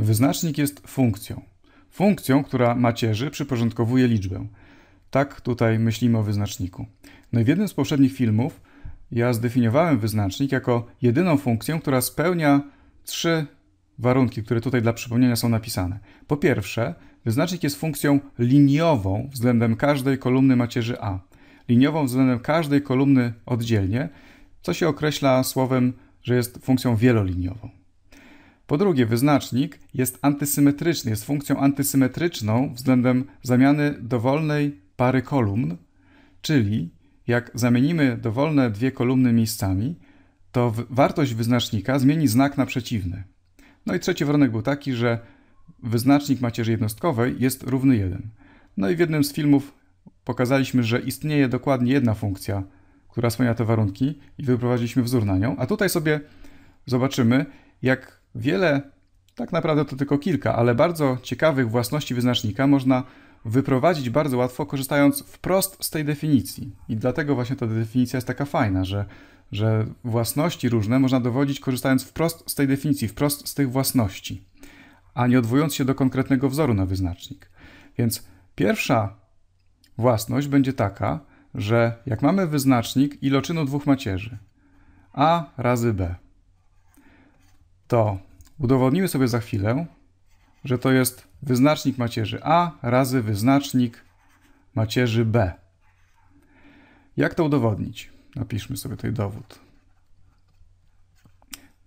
Wyznacznik jest funkcją. Funkcją, która macierzy przyporządkowuje liczbę. Tak tutaj myślimy o wyznaczniku. No i w jednym z poprzednich filmów ja zdefiniowałem wyznacznik jako jedyną funkcję, która spełnia trzy warunki, które tutaj dla przypomnienia są napisane. Po pierwsze, wyznacznik jest funkcją liniową względem każdej kolumny macierzy A. Liniową względem każdej kolumny oddzielnie, co się określa słowem, że jest funkcją wieloliniową. Po drugie, wyznacznik jest antysymetryczny, jest funkcją antysymetryczną względem zamiany dowolnej pary kolumn, czyli jak zamienimy dowolne dwie kolumny miejscami, to wartość wyznacznika zmieni znak na przeciwny. No i trzeci warunek był taki, że wyznacznik macierzy jednostkowej jest równy 1. No i w jednym z filmów pokazaliśmy, że istnieje dokładnie jedna funkcja, która spełnia te warunki i wyprowadziliśmy wzór na nią. A tutaj sobie zobaczymy, jak Wiele, tak naprawdę to tylko kilka, ale bardzo ciekawych własności wyznacznika można wyprowadzić bardzo łatwo, korzystając wprost z tej definicji. I dlatego właśnie ta definicja jest taka fajna, że, że własności różne można dowodzić korzystając wprost z tej definicji, wprost z tych własności, a nie odwołując się do konkretnego wzoru na wyznacznik. Więc pierwsza własność będzie taka, że jak mamy wyznacznik iloczynu dwóch macierzy, a razy b, to udowodnimy sobie za chwilę, że to jest wyznacznik macierzy A razy wyznacznik macierzy B. Jak to udowodnić? Napiszmy sobie tutaj dowód.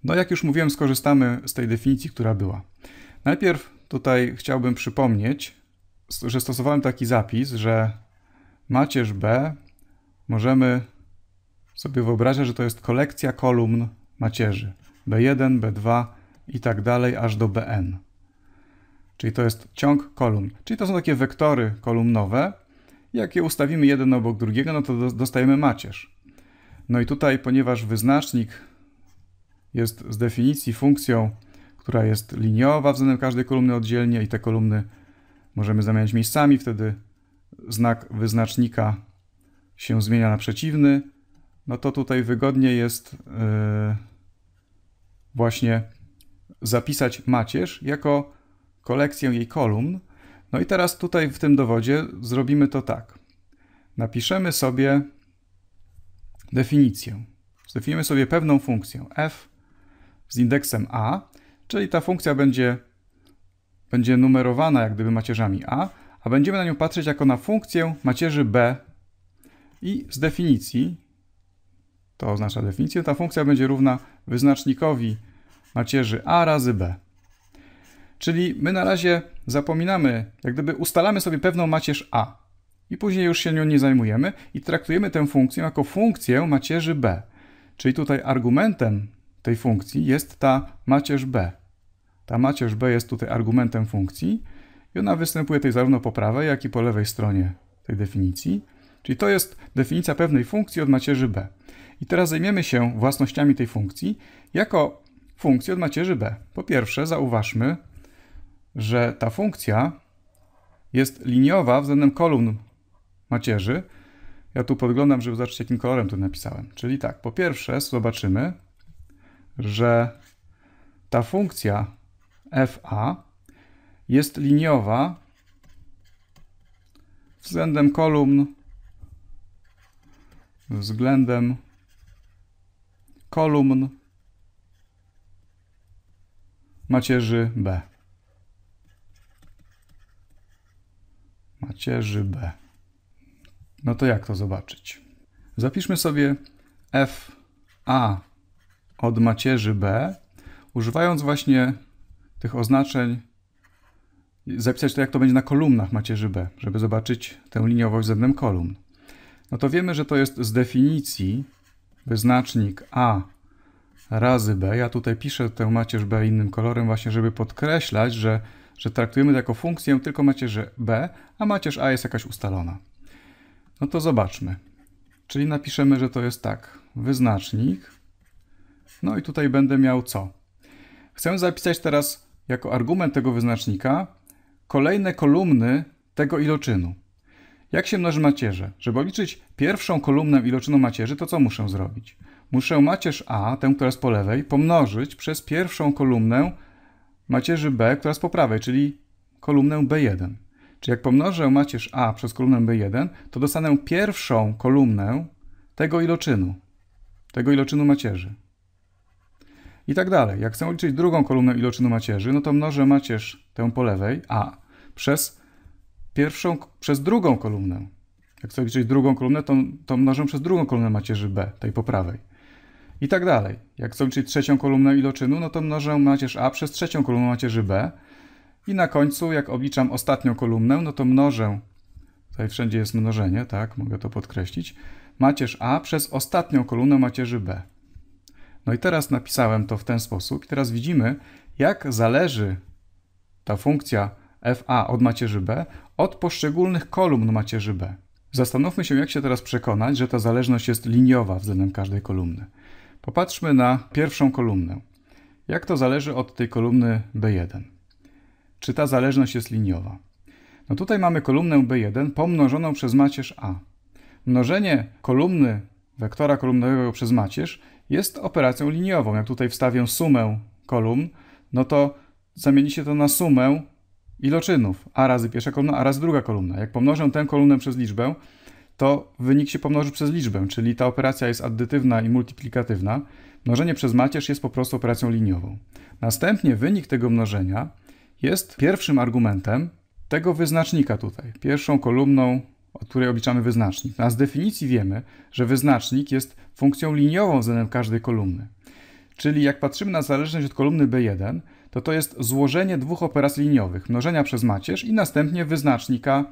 No jak już mówiłem, skorzystamy z tej definicji, która była. Najpierw tutaj chciałbym przypomnieć, że stosowałem taki zapis, że macierz B możemy sobie wyobrazić, że to jest kolekcja kolumn macierzy. B1, B2 i tak dalej, aż do Bn. Czyli to jest ciąg kolumn. Czyli to są takie wektory kolumnowe. Jak je ustawimy jeden obok drugiego, no to dostajemy macierz. No i tutaj, ponieważ wyznacznik jest z definicji funkcją, która jest liniowa względem każdej kolumny oddzielnie i te kolumny możemy zamieniać miejscami, wtedy znak wyznacznika się zmienia na przeciwny, no to tutaj wygodnie jest yy, właśnie zapisać macierz jako kolekcję jej kolumn. No i teraz tutaj w tym dowodzie zrobimy to tak. Napiszemy sobie definicję. Zdefiniujemy sobie pewną funkcję f z indeksem a, czyli ta funkcja będzie, będzie numerowana jak gdyby macierzami a, a będziemy na nią patrzeć jako na funkcję macierzy b i z definicji to oznacza definicję, ta funkcja będzie równa wyznacznikowi macierzy a razy b. Czyli my na razie zapominamy, jak gdyby ustalamy sobie pewną macierz a i później już się nią nie zajmujemy i traktujemy tę funkcję jako funkcję macierzy b. Czyli tutaj argumentem tej funkcji jest ta macierz b. Ta macierz b jest tutaj argumentem funkcji i ona występuje tej zarówno po prawej, jak i po lewej stronie tej definicji. Czyli to jest definicja pewnej funkcji od macierzy b. I teraz zajmiemy się własnościami tej funkcji jako funkcji od macierzy b. Po pierwsze zauważmy, że ta funkcja jest liniowa względem kolumn macierzy. Ja tu podglądam, żeby zobaczyć, jakim kolorem to napisałem. Czyli tak, po pierwsze zobaczymy, że ta funkcja fa jest liniowa względem kolumn względem kolumn macierzy B. Macierzy B. No to jak to zobaczyć? Zapiszmy sobie FA od macierzy B, używając właśnie tych oznaczeń, zapisać to, jak to będzie na kolumnach macierzy B, żeby zobaczyć tę liniowość względem kolumn. No to wiemy, że to jest z definicji wyznacznik A razy b. Ja tutaj piszę tę macierz b innym kolorem właśnie, żeby podkreślać, że, że traktujemy to jako funkcję tylko macierz b, a macierz a jest jakaś ustalona. No to zobaczmy. Czyli napiszemy, że to jest tak, wyznacznik. No i tutaj będę miał co? Chcę zapisać teraz jako argument tego wyznacznika kolejne kolumny tego iloczynu. Jak się mnoży macierze? Żeby obliczyć pierwszą kolumnę iloczynu macierzy, to co muszę zrobić? muszę macierz A, tę, która jest po lewej, pomnożyć przez pierwszą kolumnę macierzy B, która jest po prawej, czyli kolumnę B1. Czyli jak pomnożę macierz A przez kolumnę B1, to dostanę pierwszą kolumnę tego iloczynu, tego iloczynu macierzy. I tak dalej. Jak chcę liczyć drugą kolumnę iloczynu macierzy, no to mnożę macierz tę po lewej, A, przez pierwszą, przez drugą kolumnę. Jak chcę liczyć drugą kolumnę, to, to mnożę przez drugą kolumnę macierzy B, tej po prawej i tak dalej. Jak chcę liczyć trzecią kolumnę iloczynu, no to mnożę macierz A przez trzecią kolumnę macierzy B i na końcu, jak obliczam ostatnią kolumnę, no to mnożę, tutaj wszędzie jest mnożenie, tak, mogę to podkreślić, macierz A przez ostatnią kolumnę macierzy B. No i teraz napisałem to w ten sposób i teraz widzimy, jak zależy ta funkcja FA od macierzy B od poszczególnych kolumn macierzy B. Zastanówmy się, jak się teraz przekonać, że ta zależność jest liniowa względem każdej kolumny. Popatrzmy na pierwszą kolumnę. Jak to zależy od tej kolumny B1? Czy ta zależność jest liniowa? No tutaj mamy kolumnę B1 pomnożoną przez macierz A. Mnożenie kolumny wektora kolumnowego przez macierz jest operacją liniową. Jak tutaj wstawię sumę kolumn, no to zamieni się to na sumę iloczynów. A razy pierwsza kolumna, a razy druga kolumna. Jak pomnożę tę kolumnę przez liczbę, to wynik się pomnoży przez liczbę, czyli ta operacja jest addytywna i multiplikatywna. Mnożenie przez macierz jest po prostu operacją liniową. Następnie wynik tego mnożenia jest pierwszym argumentem tego wyznacznika tutaj, pierwszą kolumną, od której obliczamy wyznacznik. A z definicji wiemy, że wyznacznik jest funkcją liniową względem każdej kolumny. Czyli jak patrzymy na zależność od kolumny B1, to to jest złożenie dwóch operacji liniowych, mnożenia przez macierz i następnie wyznacznika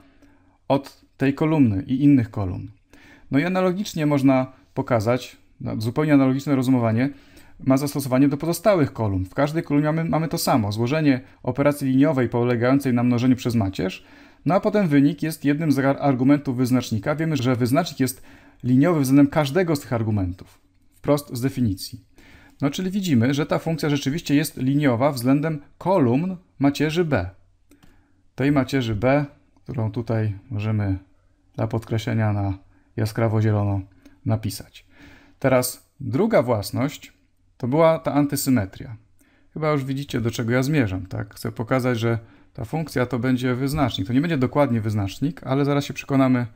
od tej kolumny i innych kolumn. No i analogicznie można pokazać, no, zupełnie analogiczne rozumowanie ma zastosowanie do pozostałych kolumn. W każdej kolumnie mamy, mamy to samo. Złożenie operacji liniowej polegającej na mnożeniu przez macierz, no a potem wynik jest jednym z argumentów wyznacznika. Wiemy, że wyznacznik jest liniowy względem każdego z tych argumentów, wprost z definicji. No czyli widzimy, że ta funkcja rzeczywiście jest liniowa względem kolumn macierzy B. Tej macierzy B którą tutaj możemy dla podkreślenia na jaskrawo zielono napisać. Teraz druga własność to była ta antysymetria. Chyba już widzicie, do czego ja zmierzam. Tak? Chcę pokazać, że ta funkcja to będzie wyznacznik. To nie będzie dokładnie wyznacznik, ale zaraz się przekonamy,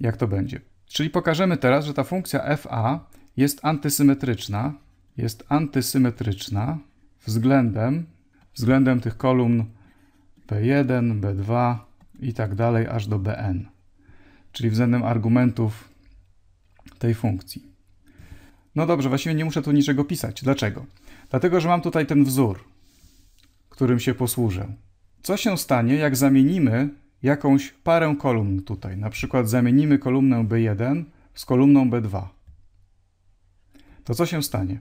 jak to będzie. Czyli pokażemy teraz, że ta funkcja fa jest antysymetryczna, jest antysymetryczna względem, względem tych kolumn B1, B2 i tak dalej aż do Bn, czyli względem argumentów tej funkcji. No dobrze, właściwie nie muszę tu niczego pisać. Dlaczego? Dlatego, że mam tutaj ten wzór, którym się posłużę. Co się stanie, jak zamienimy jakąś parę kolumn tutaj? Na przykład zamienimy kolumnę B1 z kolumną B2. To co się stanie?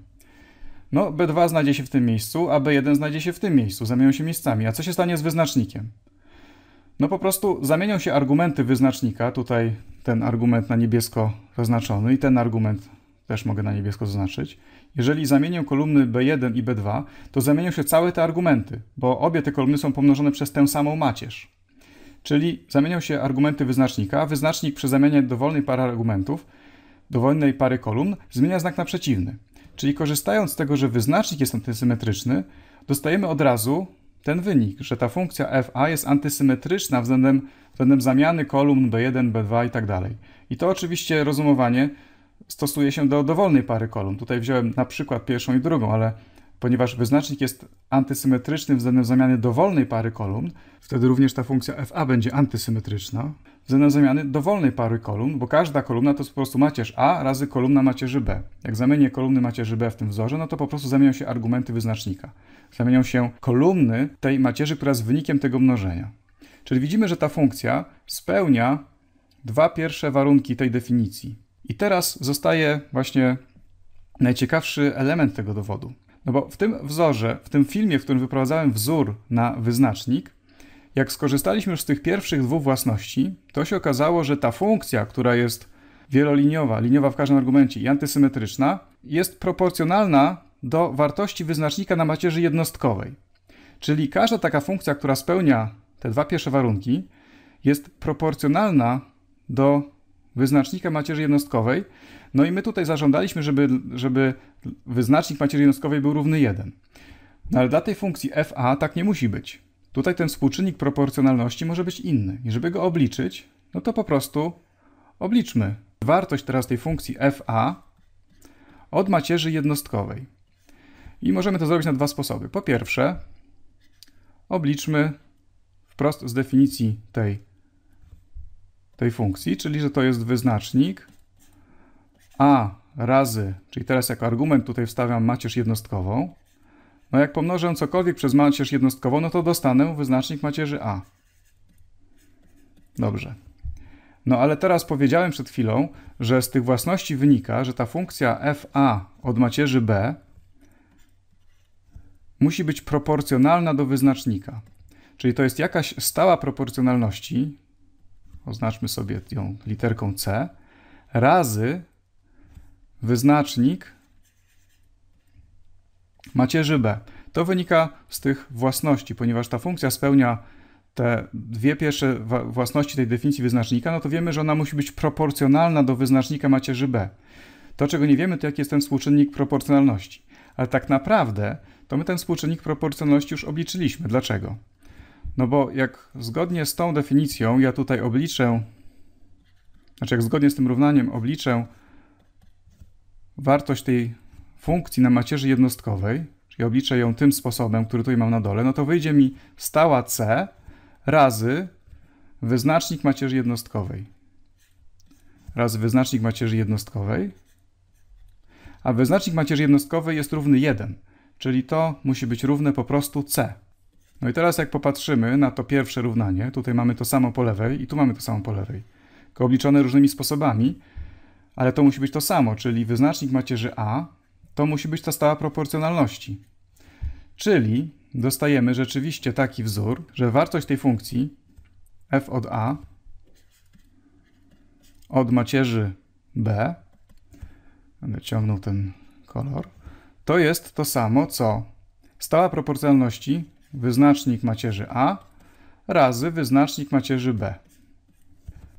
No, B2 znajdzie się w tym miejscu, a B1 znajdzie się w tym miejscu, zamienią się miejscami. A co się stanie z wyznacznikiem? No po prostu zamienią się argumenty wyznacznika, tutaj ten argument na niebiesko zaznaczony i ten argument też mogę na niebiesko zaznaczyć. Jeżeli zamienię kolumny B1 i B2, to zamienią się całe te argumenty, bo obie te kolumny są pomnożone przez tę samą macierz. Czyli zamienią się argumenty wyznacznika, wyznacznik przy zamianie dowolnej pary argumentów, dowolnej pary kolumn, zmienia znak na przeciwny. Czyli korzystając z tego, że wyznacznik jest antysymetryczny, dostajemy od razu ten wynik, że ta funkcja fa jest antysymetryczna względem, względem zamiany kolumn b1, b2 i tak dalej. I to oczywiście rozumowanie stosuje się do dowolnej pary kolumn. Tutaj wziąłem na przykład pierwszą i drugą, ale Ponieważ wyznacznik jest antysymetryczny względem zamiany dowolnej pary kolumn, wtedy również ta funkcja fa będzie antysymetryczna względem zamiany dowolnej pary kolumn, bo każda kolumna to jest po prostu macierz A razy kolumna macierzy B. Jak zamienię kolumny macierzy B w tym wzorze, no to po prostu zamienią się argumenty wyznacznika. Zamienią się kolumny tej macierzy, która jest wynikiem tego mnożenia. Czyli widzimy, że ta funkcja spełnia dwa pierwsze warunki tej definicji. I teraz zostaje właśnie najciekawszy element tego dowodu. No bo w tym wzorze, w tym filmie, w którym wyprowadzałem wzór na wyznacznik, jak skorzystaliśmy już z tych pierwszych dwóch własności, to się okazało, że ta funkcja, która jest wieloliniowa, liniowa w każdym argumencie i antysymetryczna, jest proporcjonalna do wartości wyznacznika na macierzy jednostkowej. Czyli każda taka funkcja, która spełnia te dwa pierwsze warunki, jest proporcjonalna do wyznacznika macierzy jednostkowej. No i my tutaj zażądaliśmy, żeby, żeby wyznacznik macierzy jednostkowej był równy 1. No ale dla tej funkcji fa tak nie musi być. Tutaj ten współczynnik proporcjonalności może być inny. I żeby go obliczyć, no to po prostu obliczmy wartość teraz tej funkcji fa od macierzy jednostkowej. I możemy to zrobić na dwa sposoby. Po pierwsze, obliczmy wprost z definicji tej tej funkcji, czyli że to jest wyznacznik a razy, czyli teraz jako argument tutaj wstawiam macierz jednostkową. No jak pomnożę cokolwiek przez macierz jednostkową, no to dostanę wyznacznik macierzy a. Dobrze. No ale teraz powiedziałem przed chwilą, że z tych własności wynika, że ta funkcja fa od macierzy b musi być proporcjonalna do wyznacznika. Czyli to jest jakaś stała proporcjonalności, oznaczmy sobie ją literką C, razy wyznacznik macierzy B. To wynika z tych własności, ponieważ ta funkcja spełnia te dwie pierwsze własności tej definicji wyznacznika, no to wiemy, że ona musi być proporcjonalna do wyznacznika macierzy B. To, czego nie wiemy, to jaki jest ten współczynnik proporcjonalności. Ale tak naprawdę to my ten współczynnik proporcjonalności już obliczyliśmy. Dlaczego? No bo jak zgodnie z tą definicją ja tutaj obliczę, znaczy jak zgodnie z tym równaniem obliczę wartość tej funkcji na macierzy jednostkowej, czyli obliczę ją tym sposobem, który tutaj mam na dole, no to wyjdzie mi stała c razy wyznacznik macierzy jednostkowej. Razy wyznacznik macierzy jednostkowej. A wyznacznik macierzy jednostkowej jest równy 1, czyli to musi być równe po prostu c. No i teraz jak popatrzymy na to pierwsze równanie, tutaj mamy to samo po lewej i tu mamy to samo po lewej, tylko obliczone różnymi sposobami, ale to musi być to samo, czyli wyznacznik macierzy A to musi być ta stała proporcjonalności. Czyli dostajemy rzeczywiście taki wzór, że wartość tej funkcji f od a od macierzy b, będę ciągnął ten kolor, to jest to samo co stała proporcjonalności wyznacznik macierzy A razy wyznacznik macierzy B.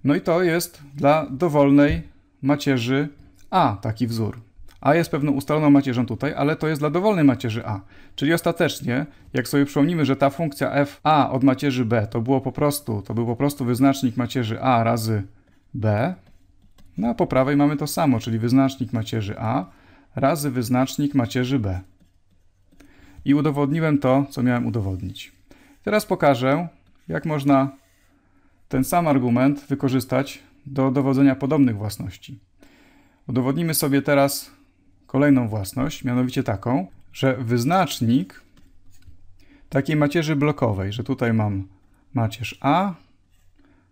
No i to jest dla dowolnej macierzy A taki wzór. A jest pewną ustaloną macierzą tutaj, ale to jest dla dowolnej macierzy A. Czyli ostatecznie, jak sobie przypomnimy, że ta funkcja f a od macierzy B to było po prostu, to był po prostu wyznacznik macierzy A razy B, no a po prawej mamy to samo, czyli wyznacznik macierzy A razy wyznacznik macierzy B i udowodniłem to, co miałem udowodnić. Teraz pokażę, jak można ten sam argument wykorzystać do dowodzenia podobnych własności. Udowodnimy sobie teraz kolejną własność, mianowicie taką, że wyznacznik takiej macierzy blokowej, że tutaj mam macierz A,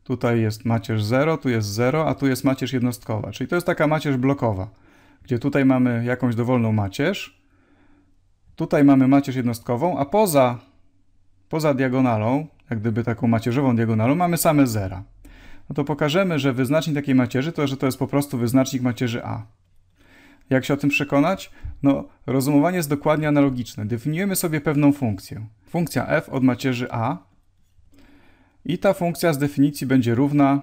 tutaj jest macierz 0, tu jest 0, a tu jest macierz jednostkowa. Czyli to jest taka macierz blokowa, gdzie tutaj mamy jakąś dowolną macierz, Tutaj mamy macierz jednostkową, a poza, poza diagonalą, jak gdyby taką macierzową diagonalą, mamy same zera. No to pokażemy, że wyznacznik takiej macierzy to, że to jest po prostu wyznacznik macierzy A. Jak się o tym przekonać? No, rozumowanie jest dokładnie analogiczne. Definiujemy sobie pewną funkcję. Funkcja f od macierzy A i ta funkcja z definicji będzie równa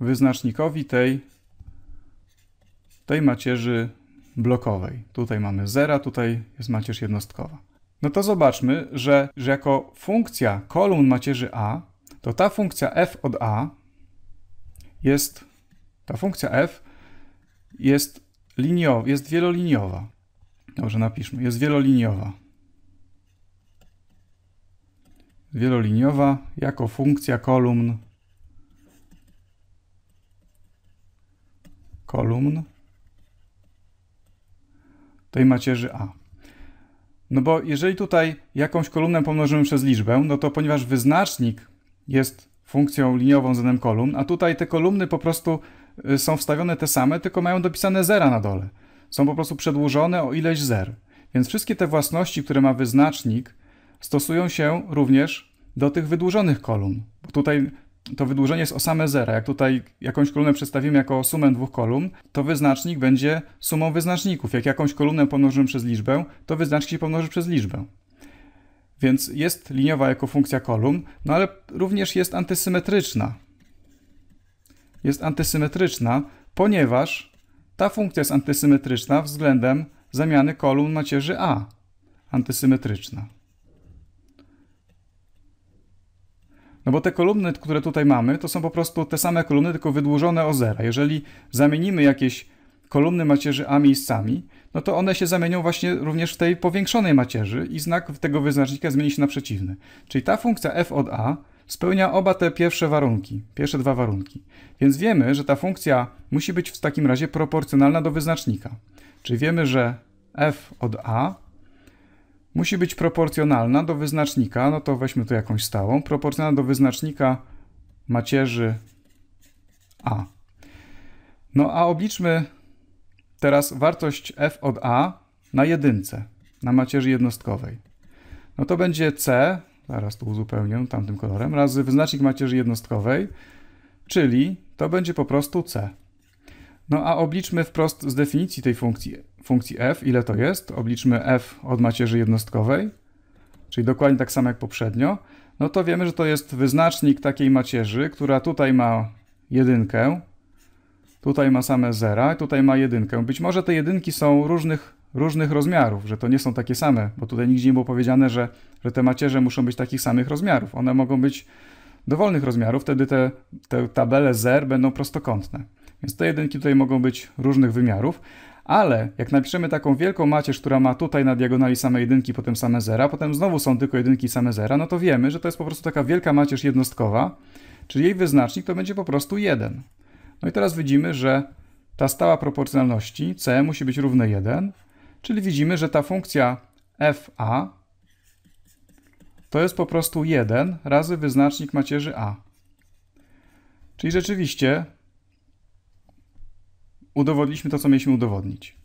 wyznacznikowi tej, tej macierzy blokowej. Tutaj mamy zera, tutaj jest macierz jednostkowa. No to zobaczmy, że, że jako funkcja kolumn macierzy A, to ta funkcja f od A jest, ta funkcja f jest liniowa, jest wieloliniowa. Dobrze, napiszmy, jest wieloliniowa. Wieloliniowa jako funkcja kolumn kolumn tej macierzy A. No bo jeżeli tutaj jakąś kolumnę pomnożymy przez liczbę, no to ponieważ wyznacznik jest funkcją liniową z n kolumn, a tutaj te kolumny po prostu y, są wstawione te same, tylko mają dopisane zera na dole. Są po prostu przedłużone o ileś zer. Więc wszystkie te własności, które ma wyznacznik, stosują się również do tych wydłużonych kolumn. Bo tutaj to wydłużenie jest o same zera. Jak tutaj jakąś kolumnę przedstawimy jako sumę dwóch kolumn, to wyznacznik będzie sumą wyznaczników. Jak jakąś kolumnę pomnożymy przez liczbę, to wyznacznik się pomnoży przez liczbę. Więc jest liniowa jako funkcja kolumn, no ale również jest antysymetryczna. Jest antysymetryczna, ponieważ ta funkcja jest antysymetryczna względem zamiany kolumn macierzy A. Antysymetryczna. No bo te kolumny, które tutaj mamy, to są po prostu te same kolumny, tylko wydłużone o zera. Jeżeli zamienimy jakieś kolumny macierzy A miejscami, no to one się zamienią właśnie również w tej powiększonej macierzy i znak tego wyznacznika zmieni się na przeciwny. Czyli ta funkcja f od a spełnia oba te pierwsze warunki, pierwsze dwa warunki. Więc wiemy, że ta funkcja musi być w takim razie proporcjonalna do wyznacznika. Czyli wiemy, że f od a musi być proporcjonalna do wyznacznika, no to weźmy tu jakąś stałą, proporcjonalna do wyznacznika macierzy A. No a obliczmy teraz wartość f od a na jedynce, na macierzy jednostkowej. No to będzie c, zaraz tu uzupełnię tamtym kolorem, razy wyznacznik macierzy jednostkowej, czyli to będzie po prostu c. No a obliczmy wprost z definicji tej funkcji, funkcji f, ile to jest. Obliczmy f od macierzy jednostkowej, czyli dokładnie tak samo jak poprzednio. No to wiemy, że to jest wyznacznik takiej macierzy, która tutaj ma jedynkę, tutaj ma same zera, tutaj ma jedynkę. Być może te jedynki są różnych, różnych rozmiarów, że to nie są takie same, bo tutaj nigdzie nie było powiedziane, że, że te macierze muszą być takich samych rozmiarów. One mogą być dowolnych rozmiarów, wtedy te, te tabele zer będą prostokątne. Więc te jedynki tutaj mogą być różnych wymiarów. Ale jak napiszemy taką wielką macierz, która ma tutaj na diagonali same jedynki, potem same zera, potem znowu są tylko jedynki same zera, no to wiemy, że to jest po prostu taka wielka macierz jednostkowa, czyli jej wyznacznik to będzie po prostu 1. No i teraz widzimy, że ta stała proporcjonalności c musi być równe 1, czyli widzimy, że ta funkcja fa to jest po prostu 1 razy wyznacznik macierzy a. Czyli rzeczywiście udowodniliśmy to, co mieliśmy udowodnić.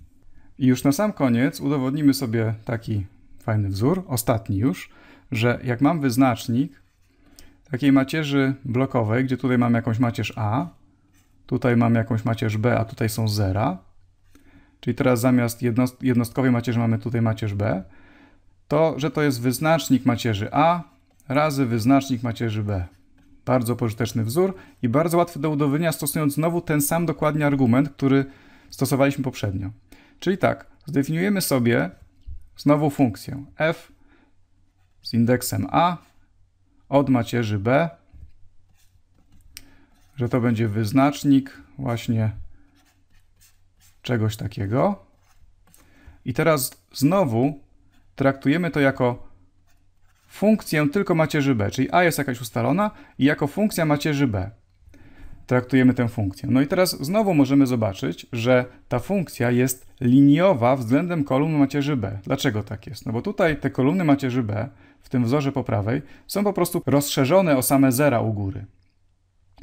I już na sam koniec udowodnimy sobie taki fajny wzór, ostatni już, że jak mam wyznacznik takiej macierzy blokowej, gdzie tutaj mam jakąś macierz A, tutaj mam jakąś macierz B, a tutaj są zera, czyli teraz zamiast jednostkowej macierzy mamy tutaj macierz B, to, że to jest wyznacznik macierzy A razy wyznacznik macierzy B. Bardzo pożyteczny wzór i bardzo łatwy do udowodnienia, stosując znowu ten sam dokładnie argument, który stosowaliśmy poprzednio. Czyli tak, zdefiniujemy sobie znowu funkcję f z indeksem a od macierzy b, że to będzie wyznacznik właśnie czegoś takiego. I teraz znowu traktujemy to jako funkcję tylko macierzy B, czyli A jest jakaś ustalona i jako funkcja macierzy B traktujemy tę funkcję. No i teraz znowu możemy zobaczyć, że ta funkcja jest liniowa względem kolumn macierzy B. Dlaczego tak jest? No bo tutaj te kolumny macierzy B w tym wzorze po prawej są po prostu rozszerzone o same zera u góry.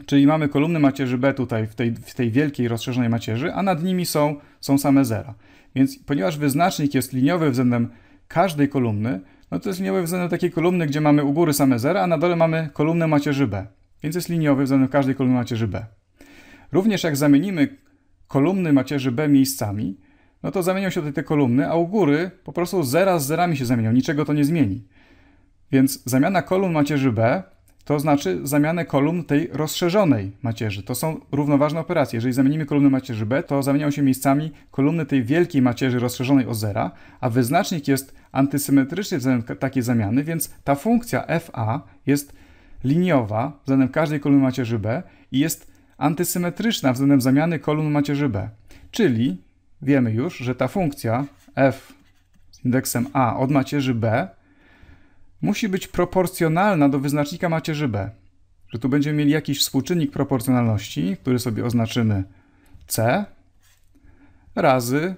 Czyli mamy kolumny macierzy B tutaj w tej, w tej wielkiej rozszerzonej macierzy, a nad nimi są, są same zera. Więc ponieważ wyznacznik jest liniowy względem każdej kolumny, no to jest liniowy względem takiej kolumny, gdzie mamy u góry same zera, a na dole mamy kolumnę macierzy B. Więc jest liniowy względem każdej kolumny macierzy B. Również jak zamienimy kolumny macierzy B miejscami, no to zamienią się tutaj te kolumny, a u góry po prostu zera z zerami się zamienią, niczego to nie zmieni. Więc zamiana kolumn macierzy B to znaczy zamianę kolumn tej rozszerzonej macierzy. To są równoważne operacje. Jeżeli zamienimy kolumny macierzy B, to zamieniają się miejscami kolumny tej wielkiej macierzy rozszerzonej o zera, a wyznacznik jest antysymetryczny względem takiej zamiany, więc ta funkcja FA jest liniowa względem każdej kolumny macierzy B i jest antysymetryczna względem zamiany kolumn macierzy B. Czyli wiemy już, że ta funkcja f z indeksem a od macierzy b musi być proporcjonalna do wyznacznika macierzy B. Że tu będziemy mieli jakiś współczynnik proporcjonalności, który sobie oznaczymy C razy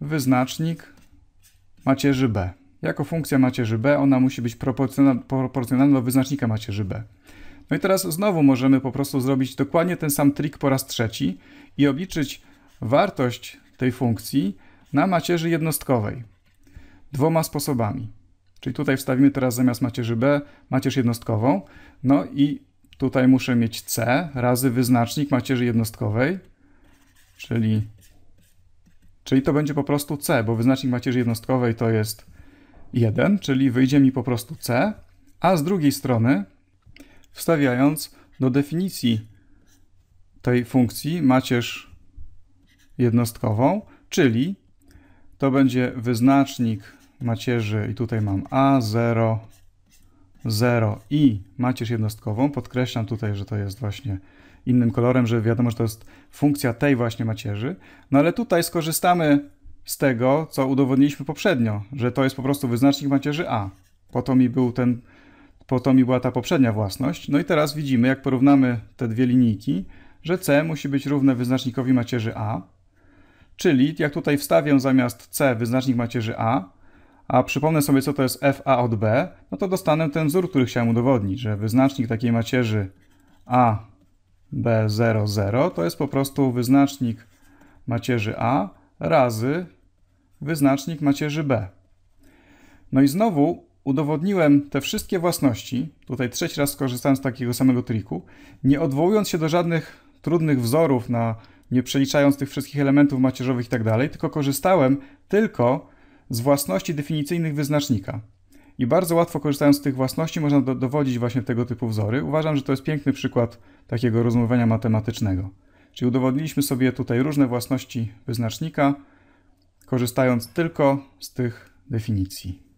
wyznacznik macierzy B. Jako funkcja macierzy B ona musi być proporcjonalna do wyznacznika macierzy B. No i teraz znowu możemy po prostu zrobić dokładnie ten sam trik po raz trzeci i obliczyć wartość tej funkcji na macierzy jednostkowej dwoma sposobami. Czyli tutaj wstawimy teraz zamiast macierzy B macierz jednostkową. No i tutaj muszę mieć C razy wyznacznik macierzy jednostkowej, czyli, czyli to będzie po prostu C, bo wyznacznik macierzy jednostkowej to jest 1, czyli wyjdzie mi po prostu C, a z drugiej strony wstawiając do definicji tej funkcji macierz jednostkową, czyli to będzie wyznacznik macierzy i tutaj mam A0, 0 i macierz jednostkową. Podkreślam tutaj, że to jest właśnie innym kolorem, że wiadomo, że to jest funkcja tej właśnie macierzy. No ale tutaj skorzystamy z tego, co udowodniliśmy poprzednio, że to jest po prostu wyznacznik macierzy A. Po to mi był ten, po to mi była ta poprzednia własność. No i teraz widzimy, jak porównamy te dwie linijki, że C musi być równe wyznacznikowi macierzy A, czyli jak tutaj wstawię zamiast C wyznacznik macierzy A, a przypomnę sobie, co to jest FA od B, no to dostanę ten wzór, który chciałem udowodnić, że wyznacznik takiej macierzy A, B, 0, 0 to jest po prostu wyznacznik macierzy A razy wyznacznik macierzy B. No i znowu udowodniłem te wszystkie własności, tutaj trzeci raz skorzystałem z takiego samego triku, nie odwołując się do żadnych trudnych wzorów, na, nie przeliczając tych wszystkich elementów macierzowych i tak dalej, tylko korzystałem tylko z własności definicyjnych wyznacznika. I bardzo łatwo korzystając z tych własności można do, dowodzić właśnie tego typu wzory. Uważam, że to jest piękny przykład takiego rozumowania matematycznego. Czyli udowodniliśmy sobie tutaj różne własności wyznacznika, korzystając tylko z tych definicji.